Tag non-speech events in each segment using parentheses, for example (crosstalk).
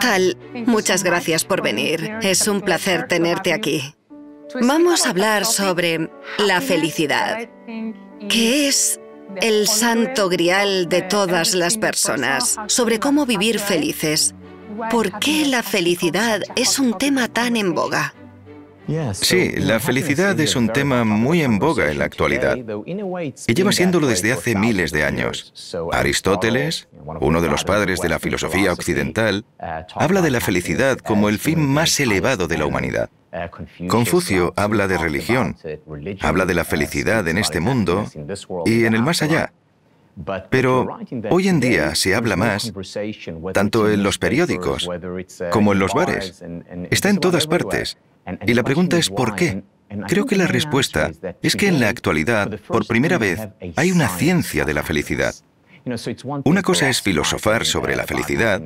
Tal, muchas gracias por venir. Es un placer tenerte aquí. Vamos a hablar sobre la felicidad, que es el santo grial de todas las personas, sobre cómo vivir felices. ¿Por qué la felicidad es un tema tan en boga? Sí, la felicidad es un tema muy en boga en la actualidad y lleva siéndolo desde hace miles de años. Uh, Aristóteles, uno de los padres de la filosofía occidental, habla de la uh, felicidad como el fin más elevado de la humanidad. Confucio habla de religión, habla de la felicidad en este mundo y en el más allá. Pero hoy en día se habla más, tanto en los periódicos uh, como en los bares. Está en todas partes y la pregunta es ¿por qué? Creo que la respuesta es que en la actualidad, por primera vez, hay una ciencia de la felicidad. Una cosa es filosofar sobre la felicidad,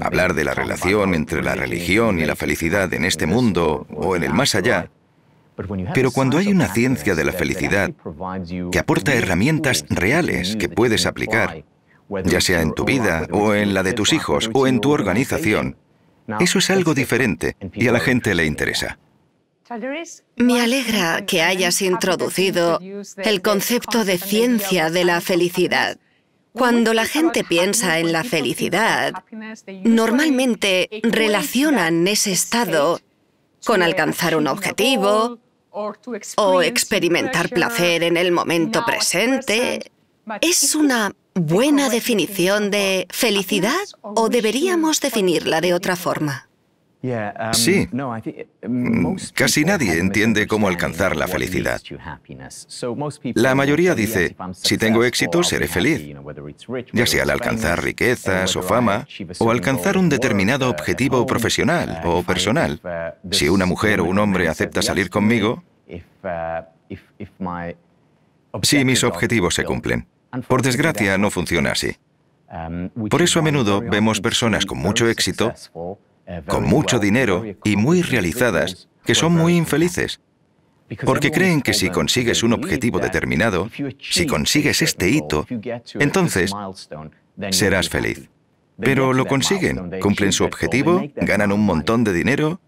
hablar de la relación entre la religión y la felicidad en este mundo o en el más allá, pero cuando hay una ciencia de la felicidad que aporta herramientas reales que puedes aplicar, ya sea en tu vida o en la de tus hijos o en tu organización, eso es algo diferente y a la gente le interesa. Me alegra que hayas introducido el concepto de ciencia de la felicidad. Cuando la gente piensa en la felicidad, normalmente relacionan ese estado con alcanzar un objetivo o experimentar placer en el momento presente. Es una buena definición de felicidad o deberíamos definirla de otra forma? Sí, uh, mm, casi nadie entiende cómo alcanzar la felicidad. La mayoría dice, si tengo éxito, seré feliz, ya sea al alcanzar riquezas o fama, o alcanzar un determinado uh, objetivo profesional uh, o personal. Si una mujer o un hombre acepta salir conmigo, si mis objetivos se cumplen. Por desgracia, no funciona así. Por eso a menudo vemos personas con mucho éxito, con mucho dinero y muy realizadas, que son muy infelices, porque creen que si consigues un objetivo determinado, si consigues este hito, entonces serás feliz. Pero lo consiguen, cumplen su objetivo, ganan un montón de dinero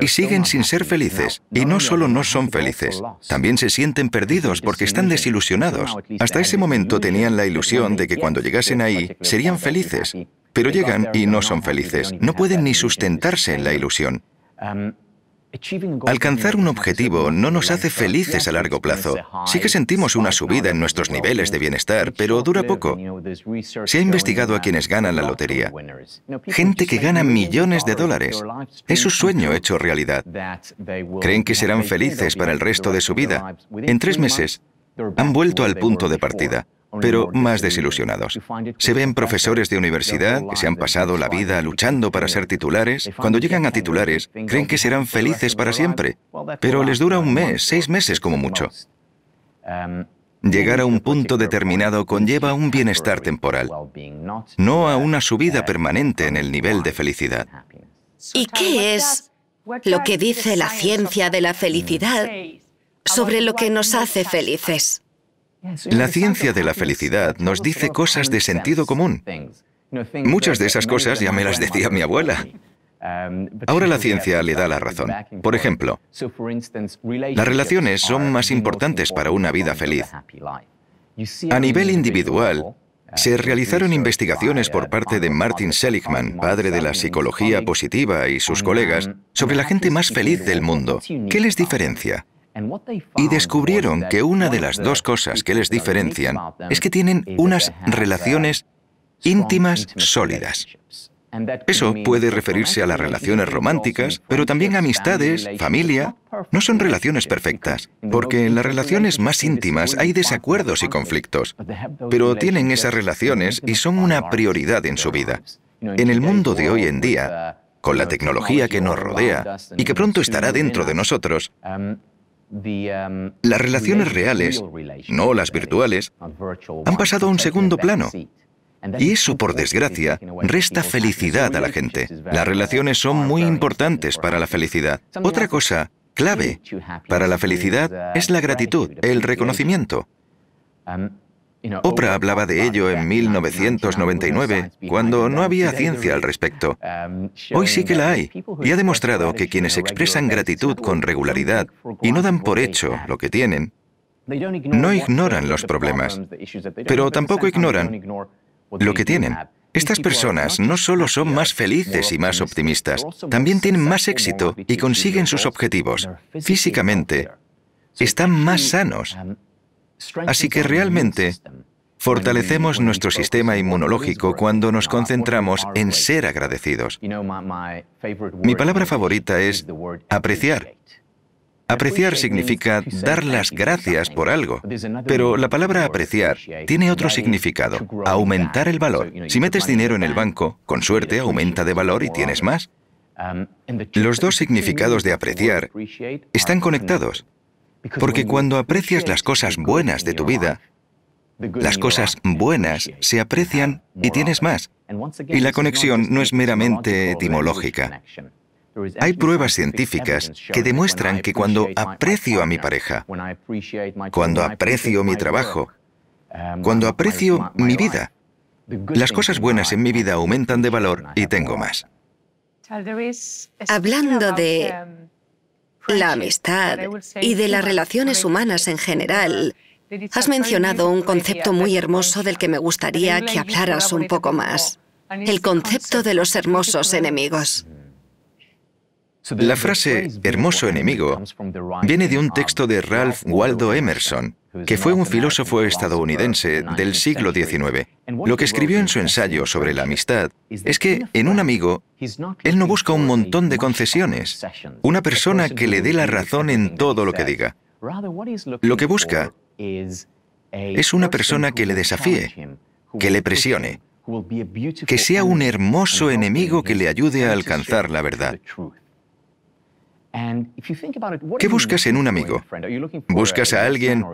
y siguen sin ser felices. Y no solo no son felices, también se sienten perdidos porque están desilusionados. Hasta ese momento tenían la ilusión de que cuando llegasen ahí serían felices, pero llegan y no son felices. No pueden ni sustentarse en la ilusión. Um, Alcanzar un objetivo no nos hace felices a largo plazo. Sí que sentimos una subida en nuestros niveles de bienestar, pero dura poco. Se ha investigado a quienes ganan la lotería. Gente que gana millones de dólares. Es su sueño hecho realidad. Creen que serán felices para el resto de su vida. En tres meses han vuelto al punto de partida pero más desilusionados. Se ven profesores de universidad que se han pasado la vida luchando para ser titulares. Cuando llegan a titulares, creen que serán felices para siempre, pero les dura un mes, seis meses como mucho. Llegar a un punto determinado conlleva un bienestar temporal, no a una subida permanente en el nivel de felicidad. ¿Y qué es lo que dice la ciencia de la felicidad sobre lo que nos hace felices? La ciencia de la felicidad nos dice cosas de sentido común. Muchas de esas cosas ya me las decía mi abuela. Ahora la ciencia le da la razón. Por ejemplo, las relaciones son más importantes para una vida feliz. A nivel individual, se realizaron investigaciones por parte de Martin Seligman, padre de la psicología positiva, y sus colegas, sobre la gente más feliz del mundo. ¿Qué les diferencia? Y descubrieron que una de las dos cosas que les diferencian es que tienen unas relaciones íntimas sólidas. Eso puede referirse a las relaciones románticas, pero también amistades, familia. No son relaciones perfectas, porque en las relaciones más íntimas hay desacuerdos y conflictos, pero tienen esas relaciones y son una prioridad en su vida. En el mundo de hoy en día, uh, con la tecnología que nos rodea y que pronto estará dentro de nosotros, um, Um, las relaciones reales, no las virtuales, han pasado a un segundo plano. Y eso, por desgracia, resta felicidad a la gente. Las relaciones son muy importantes para la felicidad. Otra cosa clave para la felicidad uh, es la gratitud, el reconocimiento. Um, Oprah hablaba de ello en 1999, cuando no había ciencia al respecto. Hoy sí que la hay, y ha demostrado que quienes expresan gratitud con regularidad y no dan por hecho lo que tienen, no ignoran los problemas, pero tampoco ignoran lo que tienen. Estas personas no solo son más felices y más optimistas, también tienen más éxito y consiguen sus objetivos. Físicamente, están más sanos Así que realmente fortalecemos nuestro sistema inmunológico cuando nos concentramos en ser agradecidos. Mi palabra favorita es apreciar. Apreciar significa dar las gracias por algo, pero la palabra apreciar tiene otro significado, aumentar el valor. Si metes dinero en el banco, con suerte aumenta de valor y tienes más. Los dos significados de apreciar están conectados. Porque cuando aprecias las cosas buenas de tu vida, las cosas buenas se aprecian y tienes más. Y la conexión no es meramente etimológica. Hay pruebas científicas que demuestran que cuando aprecio a mi pareja, cuando aprecio mi trabajo, cuando aprecio mi vida, las cosas buenas en mi vida aumentan de valor y tengo más. Hablando de um, la amistad y de las relaciones humanas en general, has mencionado un concepto muy hermoso del que me gustaría que hablaras un poco más, el concepto de los hermosos enemigos. La frase hermoso enemigo viene de un texto de Ralph Waldo Emerson, que fue un filósofo estadounidense del siglo XIX. Lo que escribió en su ensayo sobre la amistad es que en un amigo, él no busca un montón de concesiones, una persona que le dé la razón en todo lo que diga. Lo que busca es una persona que le desafíe, que le presione, que sea un hermoso enemigo que le ayude a alcanzar la verdad. ¿Qué buscas en un amigo? ¿Buscas a alguien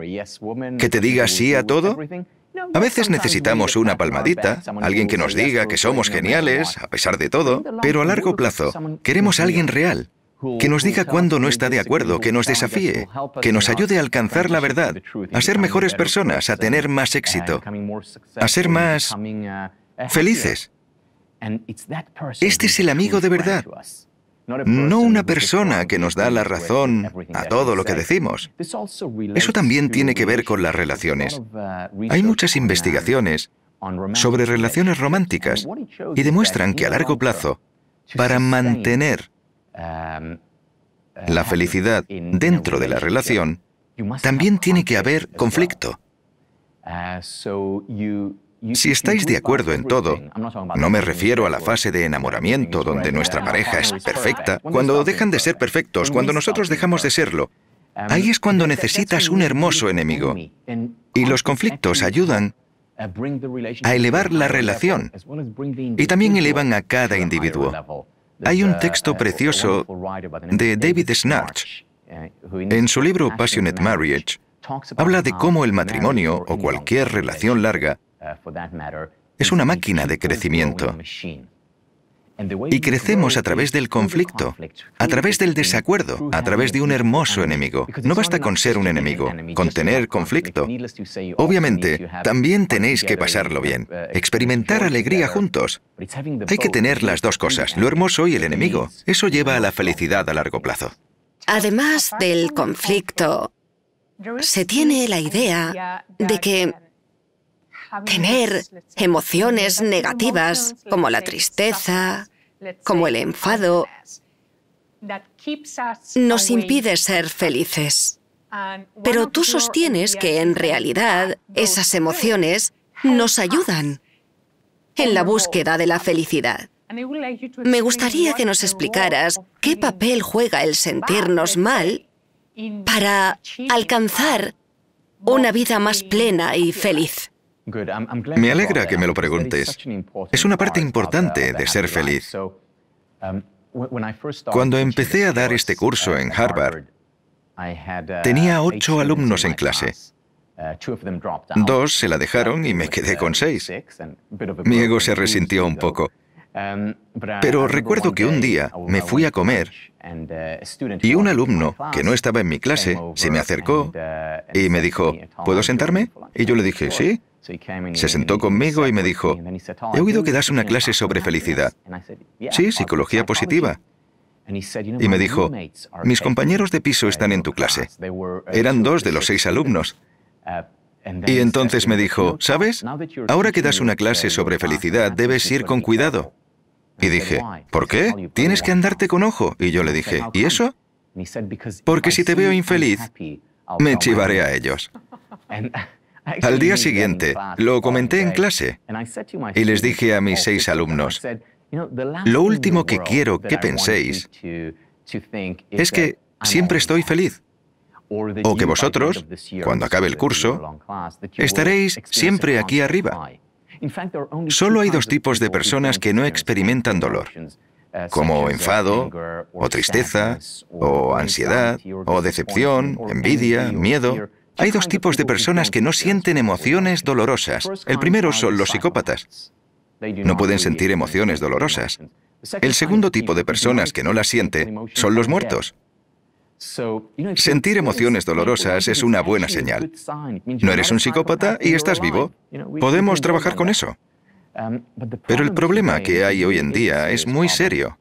que te diga sí a todo? A veces necesitamos una palmadita, alguien que nos diga que somos geniales, a pesar de todo, pero a largo plazo queremos a alguien real, que nos diga cuándo no está de acuerdo, que nos desafíe, que nos ayude a alcanzar la verdad, a ser mejores personas, a tener más éxito, a ser más uh, felices. Este es el amigo de verdad no una persona que nos da la razón a todo lo que decimos. Eso también tiene que ver con las relaciones. Uh, Hay muchas investigaciones sobre relaciones románticas y demuestran que a largo plazo, para mantener um, la uh, felicidad dentro de la relación, también tiene que haber conflicto. Uh, si estáis de acuerdo en todo, no me refiero a la fase de enamoramiento donde nuestra pareja es perfecta, cuando dejan de ser perfectos, cuando nosotros dejamos de serlo, ahí es cuando necesitas un hermoso enemigo. Y los conflictos ayudan a elevar la relación y también elevan a cada individuo. Hay un texto precioso de David Snarch. En su libro Passionate Marriage, habla de cómo el matrimonio o cualquier relación larga Uh, es una máquina de crecimiento. Y crecemos a través del conflicto, a través del desacuerdo, a través de un hermoso enemigo. No basta con ser un enemigo, con tener conflicto. Obviamente, también tenéis que pasarlo bien, uh, uh, experimentar alegría juntos. Hay que tener las dos cosas, lo hermoso y el enemigo. Eso lleva a la felicidad a largo plazo. Además del conflicto, se tiene la idea de que tener emociones negativas como la tristeza, como el enfado, nos impide ser felices. Pero tú sostienes que en realidad esas emociones nos ayudan en la búsqueda de la felicidad. Me gustaría que nos explicaras qué papel juega el sentirnos mal para alcanzar una vida más plena y feliz. Me alegra que me lo preguntes. Es una parte uh, importante de ser feliz. Um, Cuando empecé a dar este curso uh, en Harvard, uh, tenía ocho alumnos en clase. Dos se la dejaron y me quedé con seis. Mi ego se resintió un poco. Em, Pero recuerdo que un día me fui a comer uh, y un alumno que no estaba en mi clase se me acercó uh, y me dijo, ¿puedo sentarme? Y yo le dije, sí. Se sentó conmigo y me dijo, he oído que das una clase sobre felicidad. Sí, psicología positiva. Y me dijo, mis compañeros de piso están en tu clase. Eran dos de los seis alumnos. Uh, y entonces me dijo, ¿sabes? Ahora que das una clase sobre felicidad, debes ir con cuidado. Y dije, ¿por qué? Tienes que andarte con ojo. Y yo le dije, ¿y eso? Porque si te veo infeliz, me chivaré a ellos. Al día siguiente, lo comenté en clase y les dije a mis seis alumnos, lo último que quiero que penséis es que siempre estoy feliz o que vosotros, cuando acabe el curso, estaréis siempre aquí arriba. Solo hay dos tipos de personas que no experimentan dolor, uh, como uh, enfado o tristeza o ansiedad o decepción, envidia, miedo. Hay dos tipos de personas que no sienten emociones dolorosas. El primero son los psicópatas. No pueden sentir emociones dolorosas. El segundo tipo de personas que no las siente son los muertos. Sentir emociones dolorosas es una buena señal. No eres un psicópata y estás vivo. Podemos trabajar con eso. Um, Pero el problema que hay hoy en día es muy serio.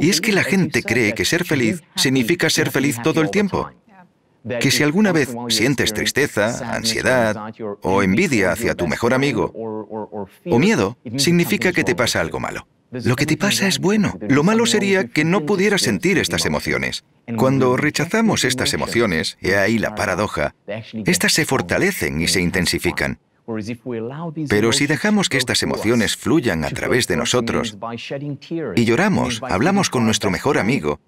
Y es que la gente cree que ser feliz significa ser feliz todo el tiempo. Que si alguna vez sientes tristeza, ansiedad o envidia hacia tu mejor amigo o miedo, significa que te pasa algo malo. Lo que te pasa es bueno. Lo malo sería que no pudieras sentir estas emociones. Cuando rechazamos estas emociones, y ahí la paradoja, estas se fortalecen y se intensifican. Pero si dejamos que estas emociones fluyan a través de nosotros y lloramos, hablamos con nuestro mejor amigo,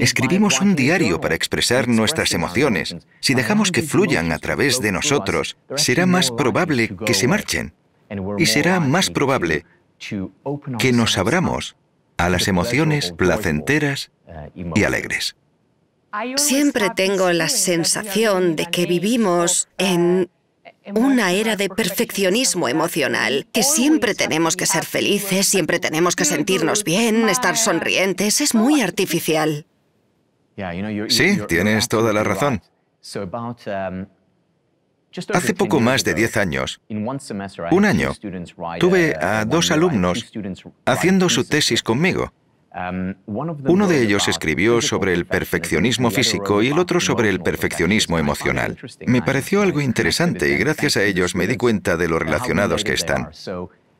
escribimos un diario para expresar nuestras emociones, si dejamos que fluyan a través de nosotros, será más probable que se marchen y será más probable que nos abramos a las emociones placenteras uh, y alegres. Siempre tengo la sensación de que vivimos uh, en una era de perfeccionismo emocional, que siempre tenemos que ser felices, siempre tenemos que sentirnos bien, estar sonrientes, es muy artificial. Sí, tienes toda la razón. Um, Hace poco más de 10 años, un año, tuve a dos alumnos haciendo su tesis conmigo. Um, Uno de ellos escribió sobre el perfeccionismo físico y el otro sobre el perfeccionismo emocional. Me pareció algo interesante y gracias a ellos me di cuenta de lo relacionados que están.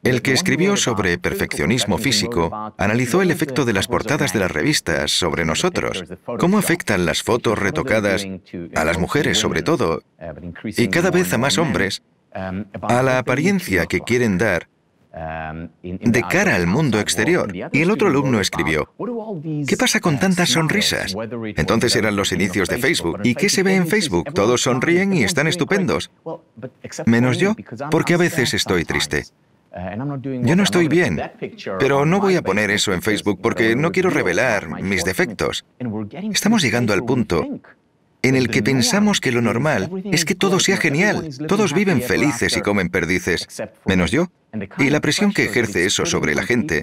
El que escribió sobre perfeccionismo físico analizó el efecto de las portadas de las revistas sobre nosotros, cómo afectan las fotos retocadas a las mujeres sobre todo, y cada vez a más hombres, a la apariencia que quieren dar de cara al mundo exterior. Y el otro alumno escribió, ¿qué pasa con tantas sonrisas? Entonces eran los inicios de Facebook. ¿Y qué se ve en Facebook? Todos sonríen y están estupendos. Menos yo, porque a veces estoy triste. Uh, yo no estoy bien, pero no voy a poner eso en Facebook porque uh, no quiero revelar mis defectos. Estamos llegando al punto en el que pensamos que lo normal es que todo sea genial, todos viven felices y comen perdices, menos yo. Y la presión que ejerce eso sobre la gente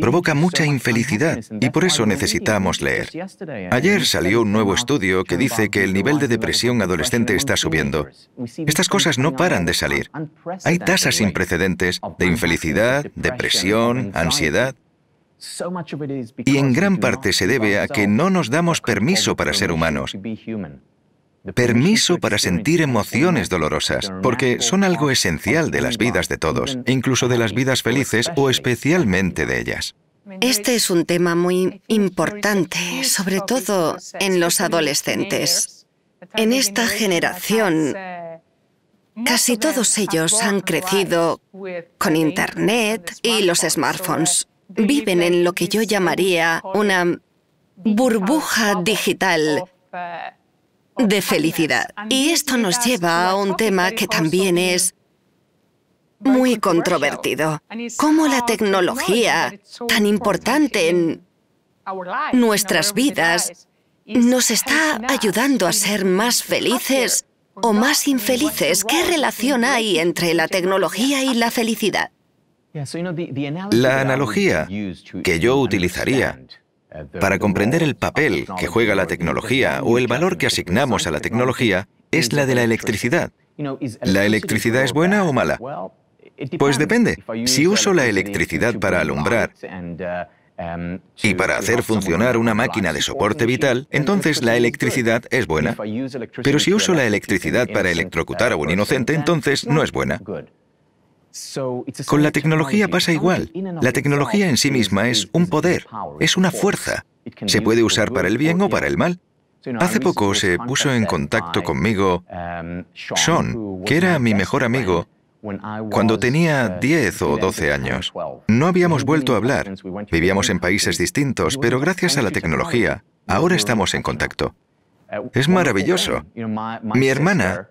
provoca mucha infelicidad y por eso necesitamos leer. Ayer salió un nuevo estudio que dice que el nivel de depresión adolescente está subiendo. Estas cosas no paran de salir. Hay tasas sin precedentes de infelicidad, depresión, ansiedad. Y en gran parte se debe a que no nos damos permiso para ser humanos. Permiso para sentir emociones dolorosas, porque son algo esencial de las vidas de todos, incluso de las vidas felices o especialmente de ellas. Este es un tema muy importante, sobre todo en los adolescentes. En esta generación, casi todos ellos han crecido con Internet y los smartphones. Viven en lo que yo llamaría una burbuja digital de felicidad. Y esto nos lleva a un tema que también es muy controvertido. Cómo la tecnología, tan importante en nuestras vidas, nos está ayudando a ser más felices o más infelices. ¿Qué relación hay entre la tecnología y la felicidad? La analogía que yo utilizaría para comprender el papel que juega la tecnología o el valor que asignamos a la tecnología es la de la electricidad. ¿La electricidad es buena o mala? Pues depende. Si uso la electricidad para alumbrar y para hacer funcionar una máquina de soporte vital, entonces la electricidad es buena. Pero si uso la electricidad para electrocutar a un inocente, entonces no es buena. Con la tecnología pasa igual. La tecnología en sí misma es un poder, es una fuerza. Se puede usar para el bien o para el mal. Hace poco se puso en contacto conmigo um, Sean, que era mi mejor amigo cuando tenía 10 uh, o 12 años. No habíamos vuelto a hablar, vivíamos en países distintos, pero gracias a la tecnología, ahora estamos en contacto. Es maravilloso. Mi hermana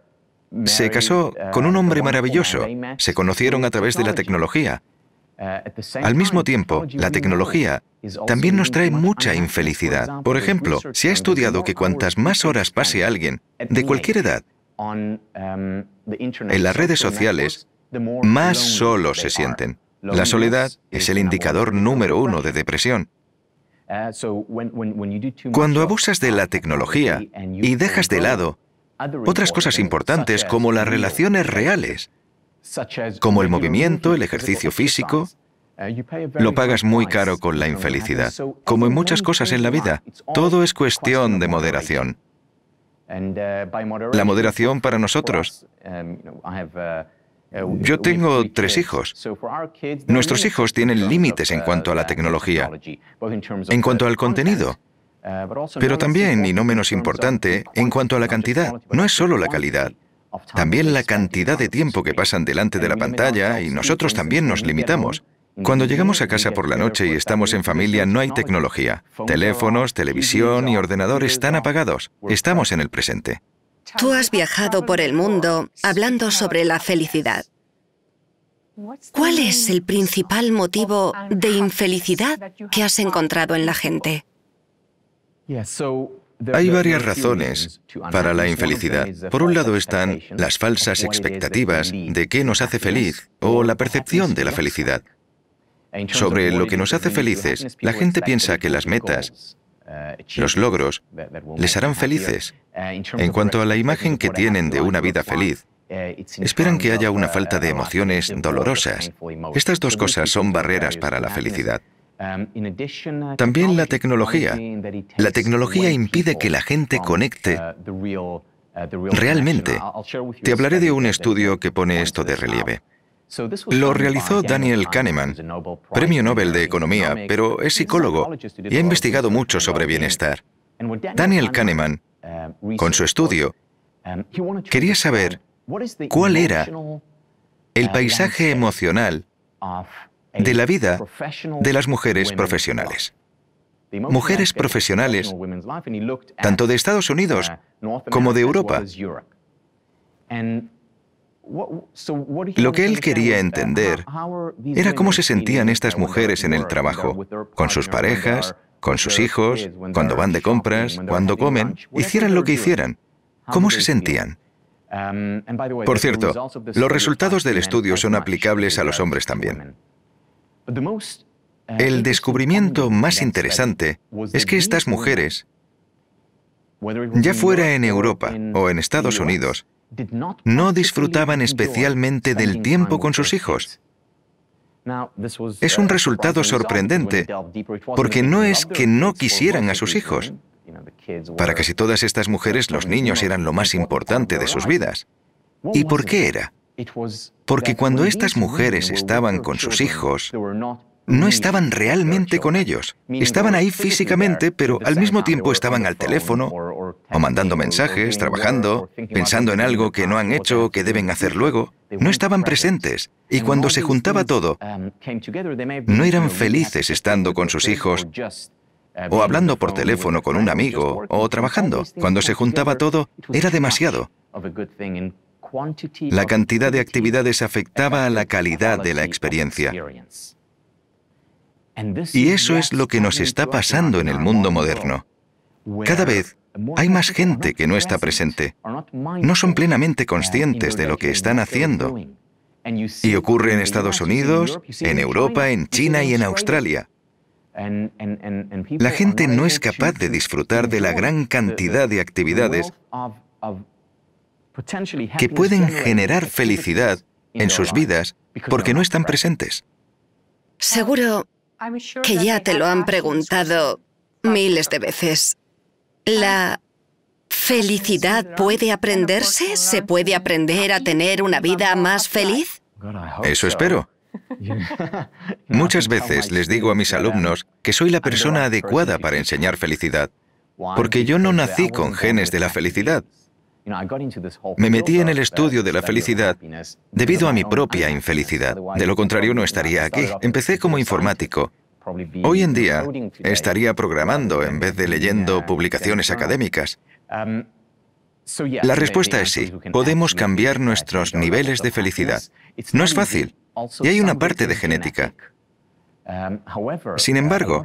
se casó con un ah, hombre maravilloso. Se conocieron a través de la tecnología. Ah, Al mismo tiempo, la tecnología también nos trae mucha infelicidad. Por ejemplo, se ha estudiado que cuantas más horas pase alguien, de cualquier edad, um, en las redes sociales, más solos se sienten. La soledad es el indicador número uno de depresión. Ah, Cuando abusas de la uh, tecnología y dejas de lado otras cosas importantes como las relaciones reales, como el movimiento, el ejercicio físico, lo pagas muy caro con la infelicidad. Como en muchas cosas en la vida, todo es cuestión de moderación. La moderación para nosotros. Yo tengo tres hijos. Nuestros hijos tienen límites en cuanto a la tecnología, en cuanto al contenido, eh, Pero también, y no menos importante, en cuanto a la cantidad, no es solo la calidad, también la cantidad de tiempo que pasan delante de la pantalla y nosotros también nos limitamos. Cuando llegamos a casa por la noche y estamos en familia no hay tecnología. Teléfonos, televisión y ordenadores están apagados. Estamos en el presente. Tú has viajado por el mundo hablando sobre la felicidad. ¿Cuál es el principal motivo de infelicidad que has encontrado en la gente? Hay varias razones para la infelicidad. Uh, Por un lado están las falsas expectativas de qué nos hace feliz o la percepción de la felicidad. Sobre lo que nos hace felices, la gente piensa que las metas, uh, los logros, les harán felices. Uh, en cuanto a la imagen que tienen de una vida feliz, esperan que haya una falta de emociones dolorosas. Estas dos cosas son barreras para la felicidad. Um, uh, También la tecnología. La tecnología impide que la gente conecte uh, uh, realmente. Te hablaré de un estudio que pone esto de relieve. Lo realizó Daniel Kahneman, premio Nobel de Economía, pero es psicólogo y ha investigado mucho sobre bienestar. Daniel Kahneman, con su estudio, um, quería saber cuál era el paisaje emocional de la vida de las mujeres profesionales. Mujeres profesionales, tanto de Estados Unidos como de Europa. Lo que él quería uh, entender era cómo se sentían estas mujeres en el trabajo, con sus parejas, con sus hijos, cuando van de compras, cuando comen, hicieran lo que hicieran, cómo se sentían. Um, Por cierto, los resultados del estudio son aplicables a los hombres también. Uh, El descubrimiento más interesante es que estas mujeres, ya fuera en Europa o en Estados Unidos, no disfrutaban especialmente del tiempo con sus hijos. Es un uh, resultado sorprendente porque no es que no quisieran a sus hijos. Para casi todas estas mujeres los niños eran lo más importante de sus vidas. ¿Y por qué era? porque cuando estas mujeres estaban con sus hijos, no estaban realmente con ellos. Estaban ahí físicamente, pero al mismo tiempo estaban al teléfono o mandando mensajes, trabajando, pensando en algo que no han hecho o que deben hacer luego. No estaban presentes. Y cuando se juntaba todo, no eran felices estando con sus hijos o hablando por teléfono con un amigo o trabajando. Cuando se juntaba todo, era demasiado. La cantidad de actividades afectaba a la calidad de la experiencia. Y eso es lo que nos está pasando en el mundo moderno. Cada vez hay más gente que no está presente. No son plenamente conscientes de lo que están haciendo. Y ocurre en Estados Unidos, en Europa, en China y en Australia. La gente no es capaz de disfrutar de la gran cantidad de actividades que pueden generar felicidad en sus vidas porque no están presentes. Seguro que ya te lo han preguntado miles de veces. ¿La felicidad puede aprenderse? ¿Se puede aprender a tener una vida más feliz? Eso espero. (laughs) Muchas veces les digo a mis alumnos que soy la persona adecuada para enseñar felicidad, porque yo no nací con genes de la felicidad. Me metí en el uh, estudio de la felicidad debido a mi propia infelicidad. De lo contrario no estaría aquí. Empecé como informático. Hoy en día estaría programando en vez de leyendo publicaciones académicas. Um, la respuesta es sí. Podemos cambiar nuestros niveles de felicidad. No es fácil. Y hay una parte de genética. Um, Sin embargo,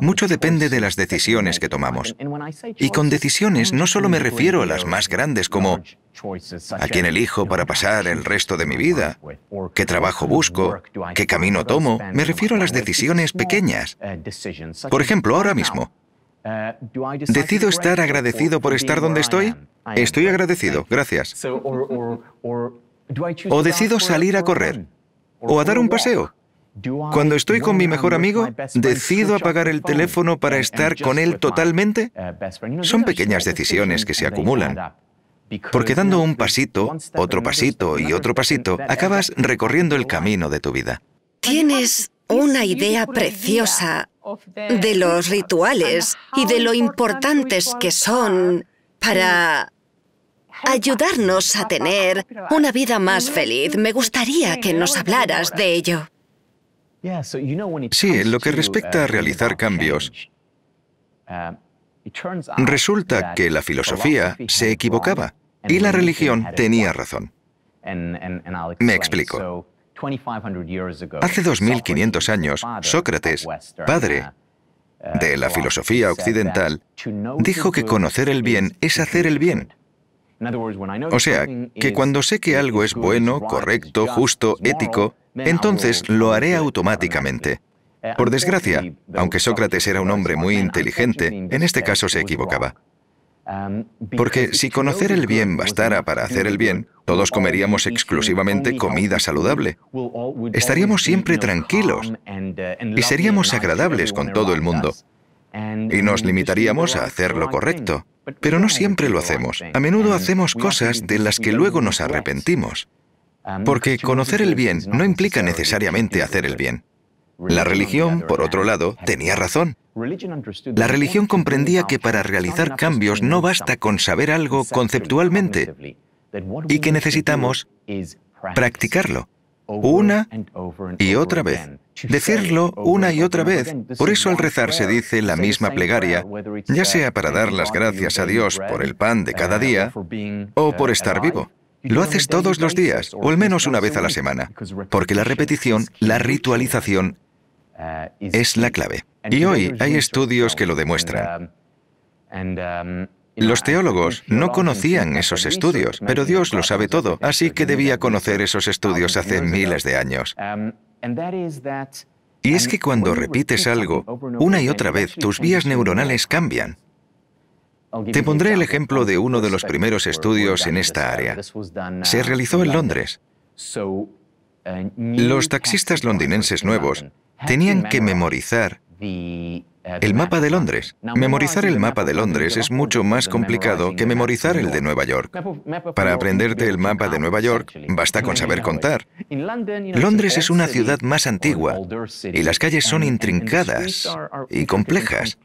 mucho depende de las decisiones que tomamos. Y con decisiones no solo me refiero a las más grandes como a quién elijo para pasar el resto de mi vida, qué trabajo busco, qué camino tomo, me refiero a las decisiones pequeñas. Uh, por ejemplo, ahora mismo, uh, ¿Decido estar agradecido por estar donde estoy? Estoy agradecido, gracias. ¿O decido salir a correr? ¿O a dar un paseo? Cuando estoy con mi mejor amigo, ¿decido apagar el teléfono para estar con él totalmente? Uh, son pequeñas decisiones que se acumulan. Porque dando un pasito, otro pasito y otro pasito, acabas recorriendo el camino de tu vida. Tienes una idea preciosa de los rituales y de lo importantes que son para ayudarnos a tener una vida más feliz. Me gustaría que nos hablaras de ello. Sí, en lo que respecta a uh, realizar cambios, uh, resulta que la filosofía se equivocaba y la religión tenía razón. Me explico. Hace 2500 años, Sócrates, padre uh, de la filosofía occidental, dijo que conocer el bien es hacer el bien. O sea, que cuando sé que algo es bueno, correcto, justo, ético, entonces lo haré automáticamente. Eh, Por desgracia, aunque Sócrates era un pues, hombre muy inteligente, en este caso se equivocaba. Porque si conocer el bien pues, bastara para hacer el bien, todos comeríamos exclusivamente comida saludable. Estaríamos siempre tranquilos uh, y seríamos agradables con todo el mundo. Y nos limitaríamos a hacer lo correcto. Pero no siempre lo hacemos. A menudo hacemos cosas de las que luego nos arrepentimos. Porque conocer el bien no implica necesariamente hacer el bien. La religión, por otro lado, tenía razón. La religión comprendía que para realizar cambios no basta con saber algo conceptualmente y que necesitamos practicarlo una y otra vez. Decirlo una y otra vez. Por eso al rezar se dice la misma plegaria, ya sea para dar las gracias a Dios por el pan de cada uh, día o por uh, estar vivo. Lo haces todos los días, o al menos una vez a la semana, porque la repetición, la ritualización, uh, es la clave. Y hoy hay estudios que lo demuestran. Um, um, los teólogos no conocían esos estudios, pero Dios lo sabe todo, así que debía conocer esos estudios hace miles de años. Um, y es que cuando repites algo una y otra vez, tus vías neuronales cambian. Te pondré el ejemplo de uno de los primeros estudios en esta área. Se realizó en Londres. Uh, los taxistas londinenses nuevos tenían que uh, memorizar el mapa de Londres. Memorizar el mapa de Londres es mucho más complicado que memorizar el de Nueva York. Para aprenderte el mapa de Nueva York, basta con saber contar. Londres es una ciudad más antigua y las calles son intrincadas y complejas,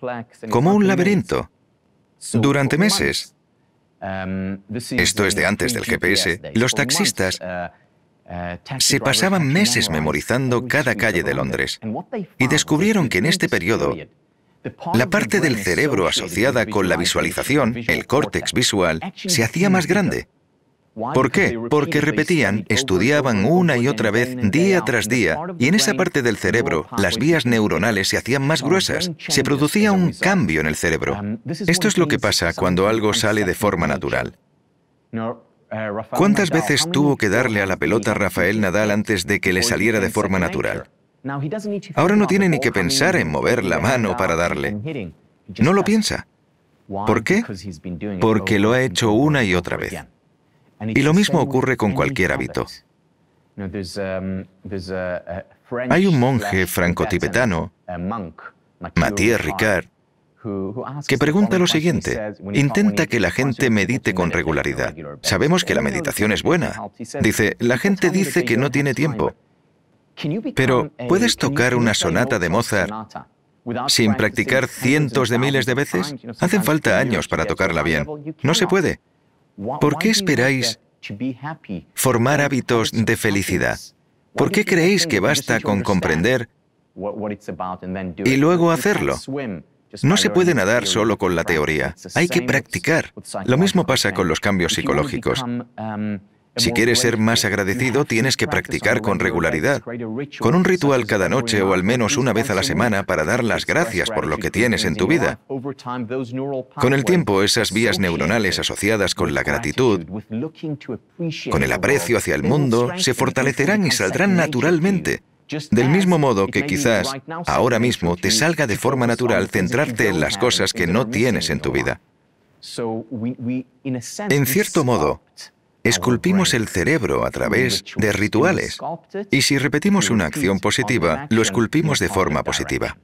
como un laberinto. Durante meses, um, esto es de antes del GPS, los taxistas uh, uh, se pasaban meses memorizando cada calle de Londres y descubrieron que en este periodo la parte del cerebro asociada con la visualización, el córtex visual, se hacía más grande ¿Por qué? Porque repetían, estudiaban una y otra vez, día tras día, y en esa parte del cerebro las vías neuronales se hacían más gruesas, se producía un cambio en el cerebro. Um, Esto es lo que pasa cuando algo sale de forma natural. Uh, ¿Cuántas veces tuvo que darle a la pelota Rafael Nadal antes de que le saliera de forma natural? Ahora no tiene ni que pensar en mover la mano para darle. No lo piensa. ¿Por qué? Porque lo ha hecho una y otra vez. Y lo mismo ocurre con cualquier hábito. Hay un monje franco-tibetano, Ricard, que pregunta lo siguiente. Intenta que la gente medite con regularidad. Sabemos que la meditación es buena. Dice, la gente dice que no tiene tiempo. Pero, ¿puedes tocar una sonata de Mozart sin practicar cientos de miles de veces? Hacen falta años para tocarla bien. No se puede. ¿Por qué esperáis formar hábitos de felicidad? ¿Por qué creéis que basta con comprender y luego hacerlo? No se puede nadar solo con la teoría, hay que practicar. Lo mismo pasa con los cambios psicológicos. Um, si quieres ser más agradecido, tienes que practicar con regularidad, con un ritual cada noche o al menos una vez a la semana para dar las gracias por lo que tienes en tu vida. Con el tiempo, esas vías neuronales asociadas con la gratitud, con el aprecio hacia el mundo, se fortalecerán y saldrán naturalmente. Del mismo modo que quizás ahora mismo te salga de forma natural centrarte en las cosas que no tienes en tu vida. En cierto modo, Esculpimos el cerebro a través de rituales y si repetimos una acción positiva, lo esculpimos de forma positiva.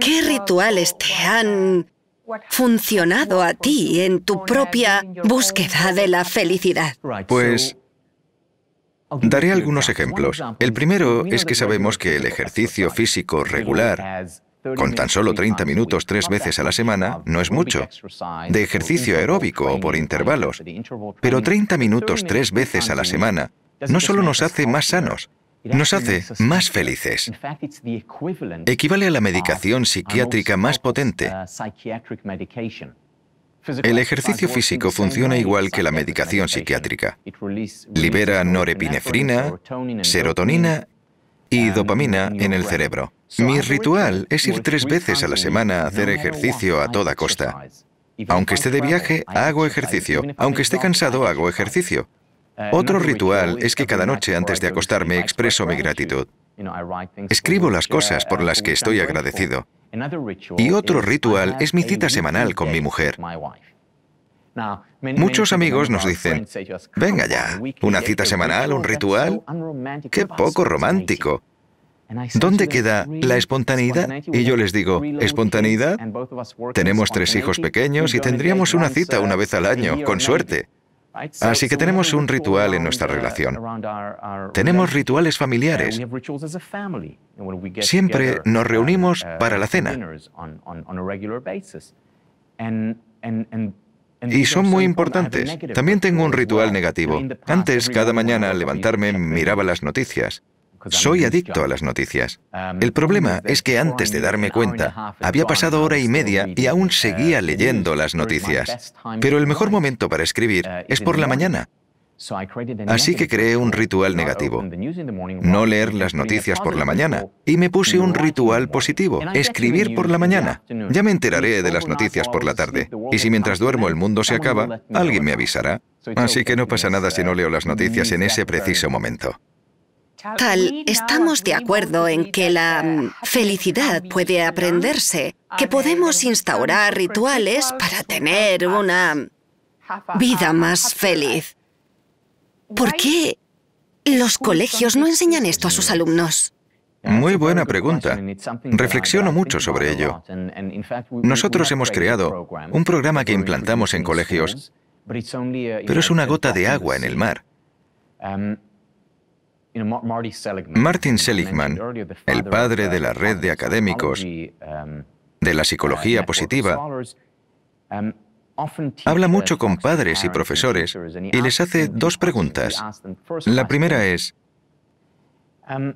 ¿Qué rituales te han funcionado a ti en tu propia búsqueda de la felicidad? Pues daré algunos ejemplos. El primero es que sabemos que el ejercicio físico regular con tan solo 30 minutos tres veces a la semana no es mucho, de ejercicio aeróbico o por intervalos, pero 30 minutos tres veces a la semana no solo nos hace más sanos, nos hace más felices. Equivale a la medicación psiquiátrica más potente. El ejercicio físico funciona igual que la medicación psiquiátrica. Libera norepinefrina, serotonina y dopamina en el cerebro. Mi ritual es ir tres veces a la semana a hacer ejercicio a toda costa. Aunque esté de viaje, hago ejercicio. Aunque uh, esté cansado, hago ejercicio. Otro ritual es que cada noche antes de acostarme expreso mi gratitud. Escribo las uh, cosas por las que estoy agradecido. Y otro ritual es mi cita semanal con mi mujer. Muchos amigos nos dicen, venga ya, una cita semanal, un ritual. Qué poco romántico. ¿Dónde queda la espontaneidad? Y yo les digo, ¿espontaneidad? Tenemos tres hijos pequeños y tendríamos una cita una vez al año, con suerte. Así que tenemos un ritual en nuestra uh, relación. Tenemos rituales uh, familiares. Siempre nos uh, reunimos para la cena. Y son muy importantes. También tengo un ritual negativo. Antes, cada mañana al levantarme, miraba las noticias. Soy adicto a las noticias. Um, el problema es que antes de darme cuenta, había pasado hora y media y aún uh, seguía leyendo las noticias. Pero el mejor momento para escribir uh, es por la mañana. Así que creé un ritual negativo. No leer las noticias por la mañana. Y me puse un ritual positivo. Escribir por la mañana. Ya me enteraré de las noticias por la tarde. Y si mientras duermo el mundo se acaba, alguien me avisará. Así que no pasa nada si no uh, leo las noticias en ese preciso momento. Tal, estamos de acuerdo en que la mm, felicidad puede aprenderse, que podemos instaurar rituales para tener una vida más feliz. ¿Por qué los colegios no enseñan esto a sus alumnos? Muy buena pregunta. Reflexiono mucho sobre ello. Nosotros hemos creado un programa que implantamos en colegios, pero es una gota de agua en el mar. Martin Seligman, el padre uh, de la red de académicos um, de la uh, psicología positiva, um, habla mucho con padres y profesores y les hace dos preguntas. La primera es, um,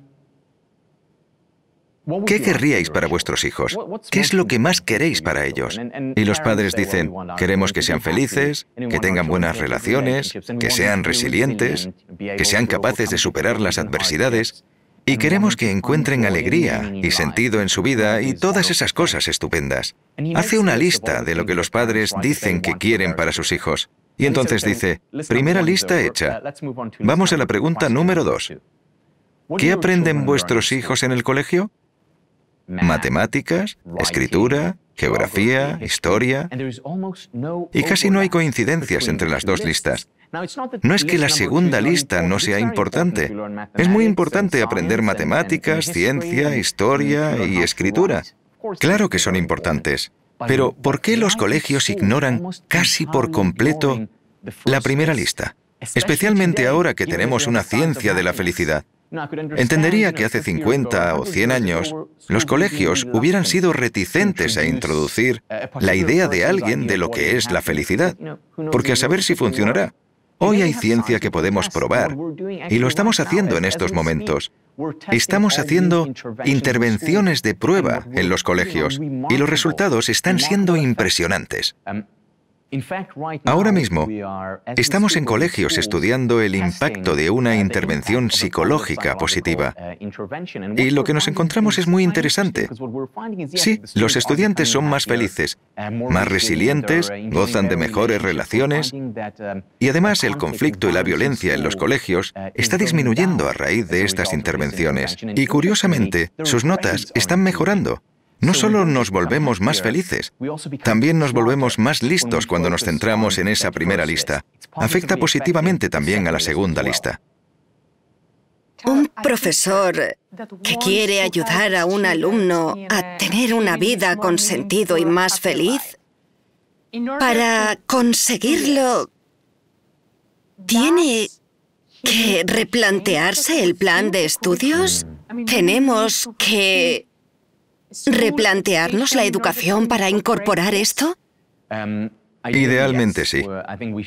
¿Qué querríais para vuestros hijos? ¿Qué es lo que más queréis para ellos? Y los padres dicen, queremos que sean felices, que tengan buenas relaciones, que sean resilientes, que sean capaces de superar las adversidades, y queremos que encuentren alegría y sentido en su vida y todas esas cosas estupendas. Hace una lista de lo que los padres dicen que quieren para sus hijos. Y entonces dice, primera lista hecha. Vamos a la pregunta número dos. ¿Qué aprenden vuestros hijos en el colegio? matemáticas, escritura, geografía, historia, y casi no hay coincidencias entre las dos listas. No es que la segunda lista no sea importante, es muy importante aprender matemáticas, ciencia, historia y escritura. Claro que son importantes, pero ¿por qué los colegios ignoran casi por completo la primera lista? Especialmente ahora que tenemos una ciencia de la felicidad. Entendería que hace 50 o 100 años los colegios hubieran sido reticentes a introducir la idea de alguien de lo que es la felicidad, porque a saber si funcionará. Hoy hay ciencia que podemos probar y lo estamos haciendo en estos momentos. Estamos haciendo intervenciones de prueba en los colegios y los resultados están siendo impresionantes. Ahora mismo estamos en colegios estudiando el impacto de una intervención psicológica uh, positiva. Y lo que nos encontramos es muy interesante. Sí, los estudiantes son más felices, uh, más resilientes, gozan de mejores relaciones um, y además el conflicto y la violencia en los uh, colegios está disminuyendo a raíz de estas intervenciones. Y curiosamente, sus notas están mejorando. No solo nos volvemos más felices, también nos volvemos más listos cuando nos centramos en esa primera lista. Afecta positivamente también a la segunda lista. Un profesor que quiere ayudar a un alumno a tener una vida con sentido y más feliz, para conseguirlo, tiene que replantearse el plan de estudios. Mm. Tenemos que replantearnos la educación para incorporar esto? Idealmente sí.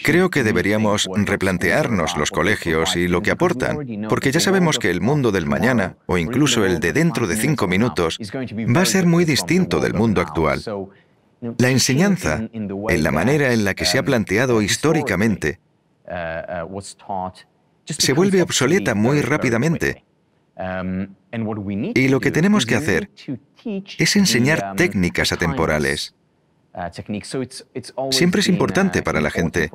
Creo que deberíamos replantearnos los colegios y lo que aportan, porque ya sabemos que el mundo del mañana, o incluso el de dentro de cinco minutos, va a ser muy distinto del mundo actual. La enseñanza, en la manera en la que se ha planteado históricamente, se vuelve obsoleta muy rápidamente Um, y lo que tenemos que hacer es enseñar um, técnicas atemporales. Uh, siempre es importante uh, para la gente.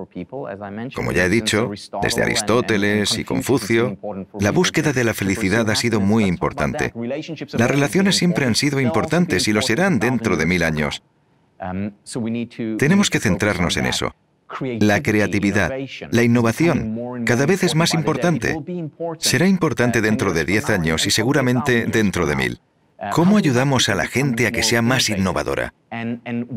Como ya he dicho, desde Aristóteles y Confucio, la búsqueda de la felicidad ha sido muy importante. Las relaciones siempre han sido importantes y lo serán dentro de mil años. Um, tenemos que centrarnos en eso. La creatividad, la innovación, cada vez es más importante. Será importante dentro de 10 años y seguramente dentro de 1000. Uh, ¿Cómo ayudamos a la gente a que sea más innovadora?